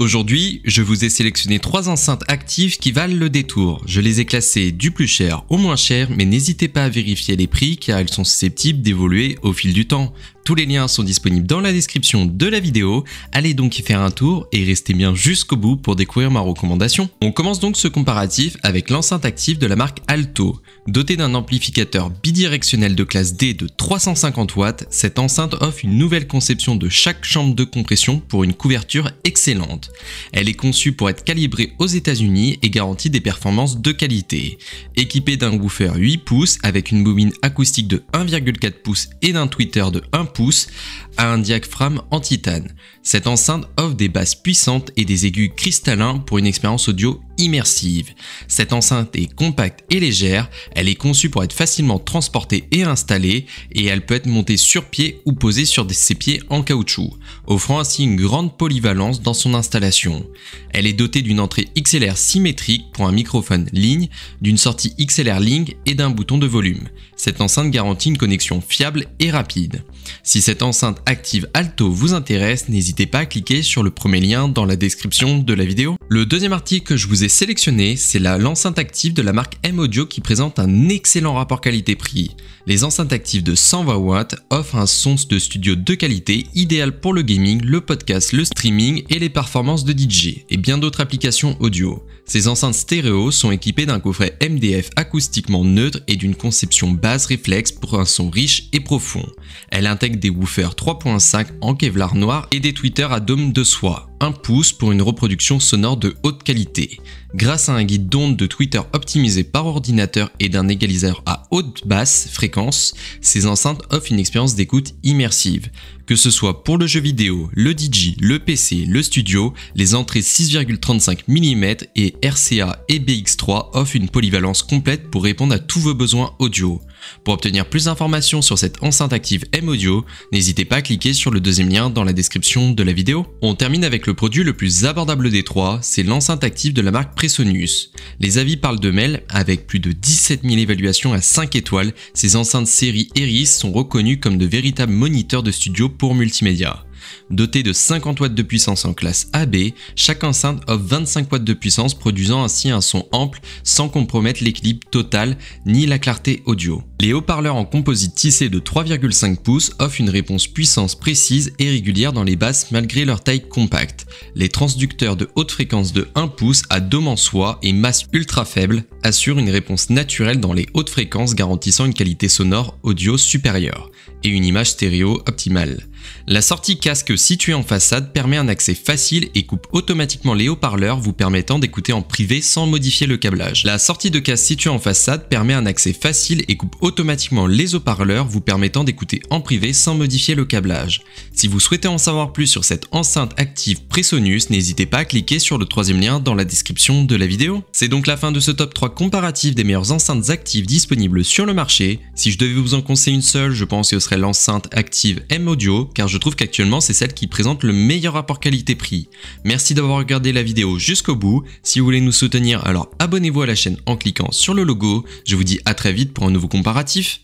Aujourd'hui, je vous ai sélectionné trois enceintes actives qui valent le détour. Je les ai classées du plus cher au moins cher, mais n'hésitez pas à vérifier les prix car elles sont susceptibles d'évoluer au fil du temps. Tous les liens sont disponibles dans la description de la vidéo. Allez donc y faire un tour et restez bien jusqu'au bout pour découvrir ma recommandation. On commence donc ce comparatif avec l'enceinte active de la marque Alto. Dotée d'un amplificateur bidirectionnel de classe D de 350 watts, cette enceinte offre une nouvelle conception de chaque chambre de compression pour une couverture excellente. Elle est conçue pour être calibrée aux États-Unis et garantit des performances de qualité. Équipée d'un woofer 8 pouces avec une bobine acoustique de 1,4 pouces et d'un tweeter de 1 pouce, à un diaphragme en titane. Cette enceinte offre des basses puissantes et des aigus cristallins pour une expérience audio immersive. Cette enceinte est compacte et légère, elle est conçue pour être facilement transportée et installée et elle peut être montée sur pied ou posée sur des pieds en caoutchouc, offrant ainsi une grande polyvalence dans son installation. Elle est dotée d'une entrée XLR symétrique pour un microphone ligne, d'une sortie XLR Link et d'un bouton de volume. Cette enceinte garantit une connexion fiable et rapide. Si cette enceinte active Alto vous intéresse, n'hésitez pas à cliquer sur le premier lien dans la description de la vidéo. Le deuxième article que je vous ai sélectionné, c'est l'enceinte active de la marque M-Audio qui présente un excellent rapport qualité-prix. Les enceintes actives de 120 w offrent un son de studio de qualité idéal pour le gaming, le podcast, le streaming et les performances de DJ et bien d'autres applications audio. Ces enceintes stéréo sont équipées d'un coffret MDF acoustiquement neutre et d'une conception basse réflexe pour un son riche et profond. Elle intègre des woofers 3.5 en Kevlar noir et des tweeters à dôme de soie pouce pour une reproduction sonore de haute qualité. Grâce à un guide d'onde de Twitter optimisé par ordinateur et d'un égaliseur à haute basse fréquence, ces enceintes offrent une expérience d'écoute immersive. Que ce soit pour le jeu vidéo, le DJ, le PC, le studio, les entrées 6,35 mm et RCA et BX3 offrent une polyvalence complète pour répondre à tous vos besoins audio. Pour obtenir plus d'informations sur cette enceinte active M-Audio, n'hésitez pas à cliquer sur le deuxième lien dans la description de la vidéo. On termine avec le le produit le plus abordable des trois, c'est l'enceinte active de la marque Presonius. Les avis parlent de mêmes avec plus de 17 000 évaluations à 5 étoiles, ces enceintes série Eris sont reconnues comme de véritables moniteurs de studio pour multimédia. Doté de 50 watts de puissance en classe AB, chaque enceinte offre 25 watts de puissance produisant ainsi un son ample sans compromettre l'équilibre total ni la clarté audio. Les haut-parleurs en composite tissé de 3,5 pouces offrent une réponse puissance précise et régulière dans les basses malgré leur taille compacte. Les transducteurs de haute fréquence de 1 pouce à dôme en soie et masse ultra faible assurent une réponse naturelle dans les hautes fréquences garantissant une qualité sonore audio supérieure et une image stéréo optimale. La sortie casque située en façade permet un accès facile et coupe automatiquement les haut-parleurs vous permettant d'écouter en privé sans modifier le câblage. La sortie de casque située en façade permet un accès facile et coupe automatiquement les haut-parleurs vous permettant d'écouter en privé sans modifier le câblage. Si vous souhaitez en savoir plus sur cette enceinte active Presonus, n'hésitez pas à cliquer sur le troisième lien dans la description de la vidéo. C'est donc la fin de ce top 3 comparatif des meilleures enceintes actives disponibles sur le marché. Si je devais vous en conseiller une seule, je pense que ce serait l'enceinte active M-Audio car je trouve qu'actuellement c'est celle qui présente le meilleur rapport qualité-prix. Merci d'avoir regardé la vidéo jusqu'au bout, si vous voulez nous soutenir alors abonnez-vous à la chaîne en cliquant sur le logo, je vous dis à très vite pour un nouveau comparatif.